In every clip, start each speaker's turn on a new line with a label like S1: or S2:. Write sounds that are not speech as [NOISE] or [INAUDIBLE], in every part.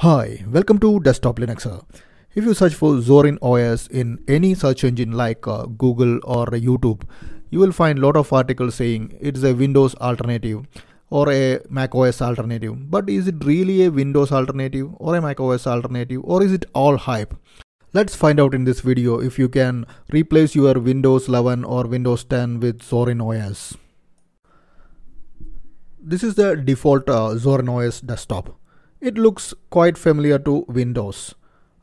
S1: Hi, welcome to Desktop Linuxer. If you search for Zorin OS in any search engine like uh, Google or YouTube, you will find a lot of articles saying it's a Windows alternative or a Mac OS alternative. But is it really a Windows alternative or a Mac OS alternative or is it all hype? Let's find out in this video if you can replace your Windows 11 or Windows 10 with Zorin OS. This is the default uh, Zorin OS desktop it looks quite familiar to Windows,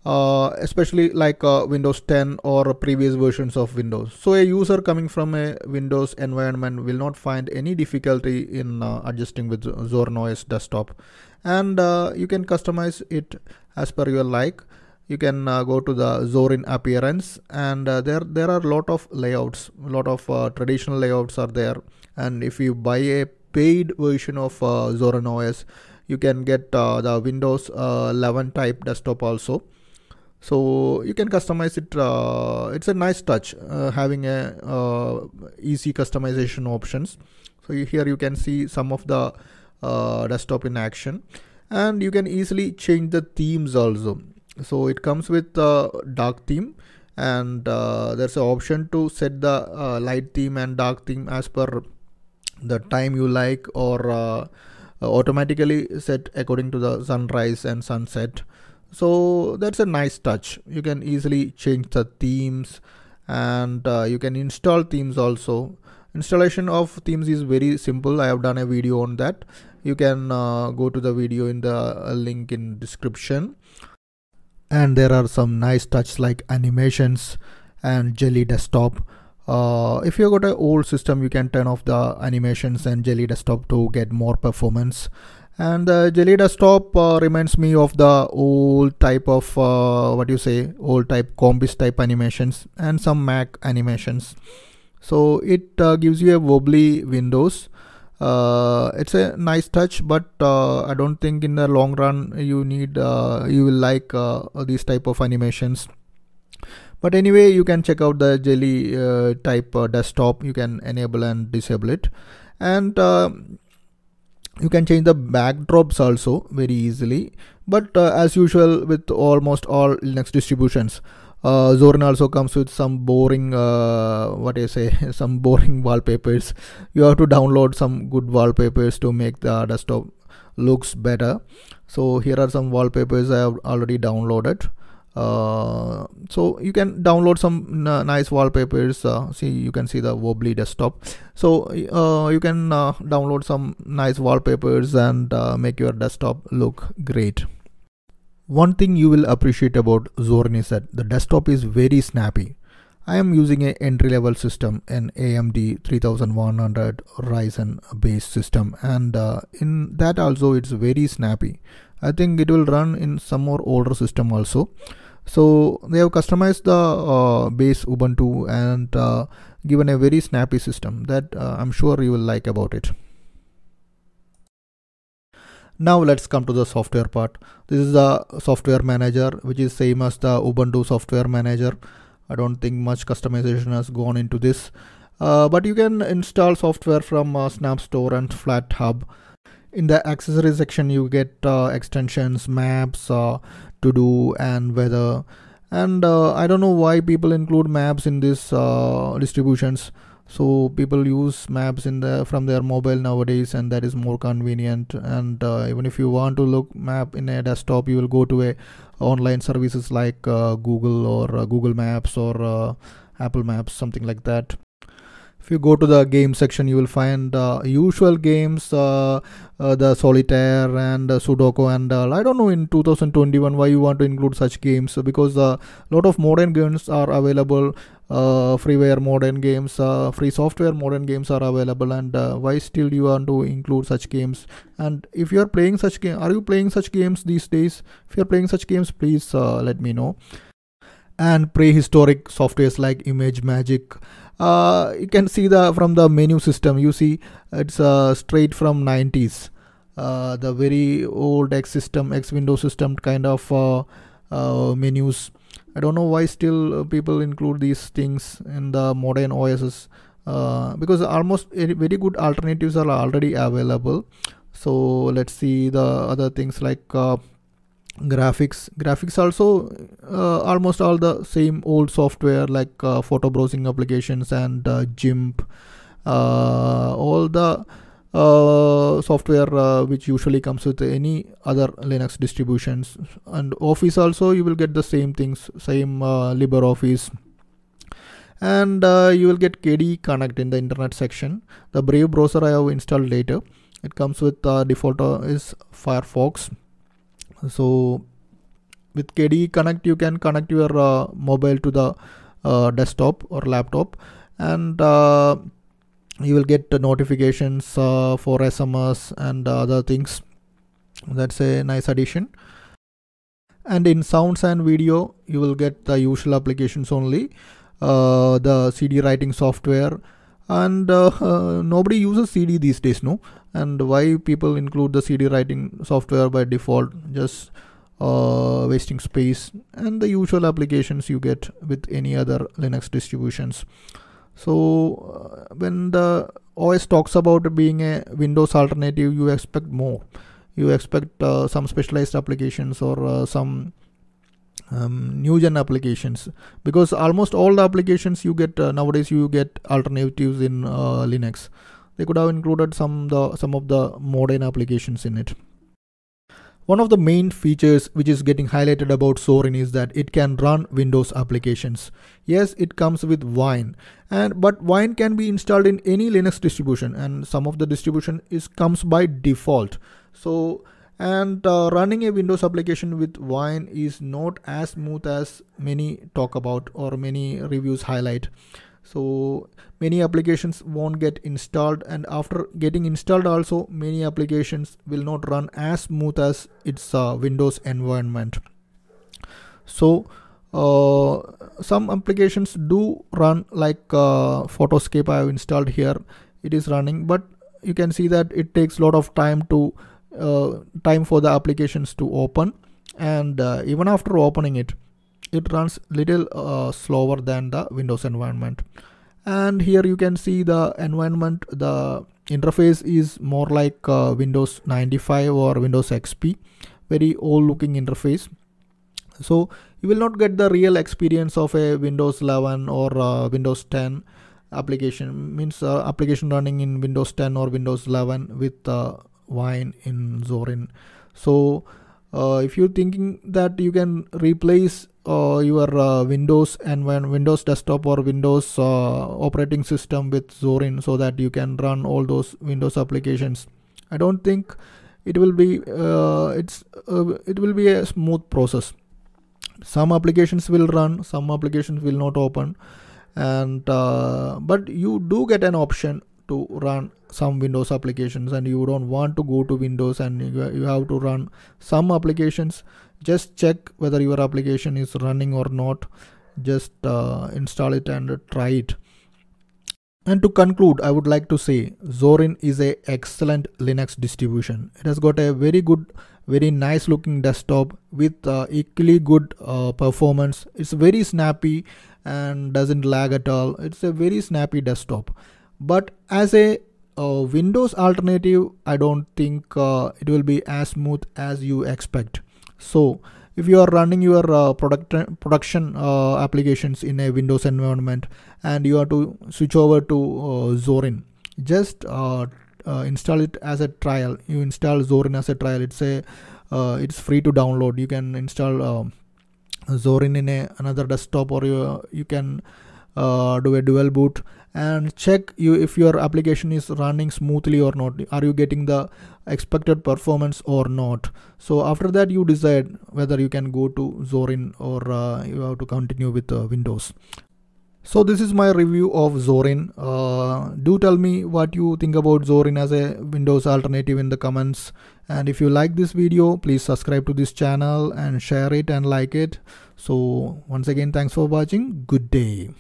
S1: uh, especially like uh, Windows 10 or previous versions of Windows. So a user coming from a Windows environment will not find any difficulty in uh, adjusting with OS desktop. And uh, you can customize it as per your like you can uh, go to the Zorin appearance and uh, there there are a lot of layouts a lot of uh, traditional layouts are there and if you buy a paid version of uh, Zorin OS you can get uh, the Windows uh, 11 type desktop also so you can customize it uh, it's a nice touch uh, having a uh, easy customization options so here you can see some of the uh, desktop in action and you can easily change the themes also so it comes with the dark theme and there's an option to set the light theme and dark theme as per the time you like or uh, automatically set according to the sunrise and sunset so that's a nice touch you can easily change the themes and uh, you can install themes also installation of themes is very simple i have done a video on that you can uh, go to the video in the uh, link in description and there are some nice touches like animations and jelly desktop uh, if you got an old system, you can turn off the animations and Jelly Desktop to get more performance. And uh, Jelly Desktop uh, reminds me of the old type of uh, what you say, old type Combis type animations and some Mac animations. So it uh, gives you a wobbly windows. it's a nice touch, but I don't think in the long run you need you will like these type of animations but anyway you can check out the jelly uh, type uh, desktop you can enable and disable it and uh, you can change the backdrops also very easily but uh, as usual with almost all linux distributions uh, Zorin also comes with some boring, uh, what I say, [LAUGHS] some boring wallpapers. You have to download some good wallpapers to make the desktop looks better. So here are some wallpapers I have already downloaded uh, so you can download some nice wallpapers uh, see you can see the wobbly desktop so uh, you can uh, download some nice wallpapers and uh, make your desktop look great one thing you will appreciate about Zorniset the desktop is very snappy I am using a entry level system, an AMD 3100 Ryzen based system and uh, in that also it's very snappy. I think it will run in some more older system also. So they have customized the uh, base Ubuntu and uh, given a very snappy system that uh, I'm sure you will like about it. Now let's come to the software part. This is the software manager which is same as the Ubuntu software manager. I don't think much customization has gone into this. Uh, but you can install software from uh, Snap Store and FlatHub. In the accessory section, you get uh, extensions, maps, uh, to do, and weather. And uh, I don't know why people include maps in these uh, distributions so people use maps in the from their mobile nowadays and that is more convenient and uh, even if you want to look map in a desktop you will go to a online services like uh, google or uh, google maps or uh, apple maps something like that if you go to the game section you will find uh, usual games uh, uh, the solitaire and uh, sudoku and uh, i don't know in 2021 why you want to include such games because a uh, lot of modern games are available freeware modern games free software modern games are available and why still you want to include such games and if you are playing such game are you playing such games these days if you are playing such games please let me know and prehistoric softwares like Image Magic. Uh, you can see the from the menu system. You see it's uh, straight from 90s. Uh, the very old X system, X window system kind of uh, uh, menus. I don't know why still uh, people include these things in the modern OSs because almost very good alternatives are already available. So let's see the other things like graphics graphics also uh, almost all the same old software like uh, photo browsing applications and uh, gimp uh, all the uh, software uh, which usually comes with any other linux distributions and office also you will get the same things same libreoffice and you will get KDE connect in the internet section the brave browser i have installed later it comes with default is firefox so with KDE Connect you can connect your uh, mobile to the uh, desktop or laptop and uh, you will get notifications for SMS and other things that's a nice addition and in sounds and video you will get the usual applications only uh, the cd writing software and uh, nobody uses cd these days no and why people include the cd writing software by default just uh, wasting space and the usual applications you get with any other Linux distributions. So uh, when the OS talks about being a Windows alternative, you expect more. You expect uh, some specialized applications or uh, some um, new gen applications because almost all the applications you get uh, nowadays you get alternatives in uh, linux they could have included some the some of the modern applications in it one of the main features which is getting highlighted about Sorin is that it can run Windows applications. Yes, it comes with Wine, and but Wine can be installed in any Linux distribution, and some of the distribution is comes by default. So and uh, running a windows application with wine is not as smooth as many talk about or many reviews highlight so many applications won't get installed and after getting installed also many applications will not run as smooth as its uh, windows environment so uh, some applications do run like uh, photoscape i have installed here it is running but you can see that it takes a lot of time to uh, time for the applications to open and uh, even after opening it it runs little uh, slower than the windows environment and here you can see the environment the interface is more like uh, windows 95 or windows xp very old looking interface so you will not get the real experience of a windows 11 or uh, windows 10 application means uh, application running in windows 10 or windows 11 with wine in zorin so uh, if you're thinking that you can replace uh, your uh, windows and when windows desktop or windows uh, operating system with zorin so that you can run all those windows applications i don't think it will be uh, it's uh, it will be a smooth process some applications will run some applications will not open and but you do get an option to run some windows applications and you don't want to go to windows and you have to run some applications just check whether your application is running or not just uh, install it and try it and to conclude, I would like to say Zorin is a excellent Linux distribution. It has got a very good, very nice looking desktop with uh, equally good uh, performance. It's very snappy and doesn't lag at all. It's a very snappy desktop but as a uh, Windows alternative, I don't think uh, it will be as smooth as you expect. So if you are running your uh, product production uh, applications in a Windows environment and you are to switch over to uh, Zorin, just uh, install it as a trial. You install Zorin as a trial. It's a it's free to download. You can install Zorin in a, another desktop or you, you can do a dual boot and check you if your application is running smoothly or not are you getting the expected performance or not so after that you decide whether you can go to zorin or uh, you have to continue with uh, windows so this is my review of zorin uh, do tell me what you think about zorin as a windows alternative in the comments and if you like this video please subscribe to this channel and share it and like it so once again thanks for watching good day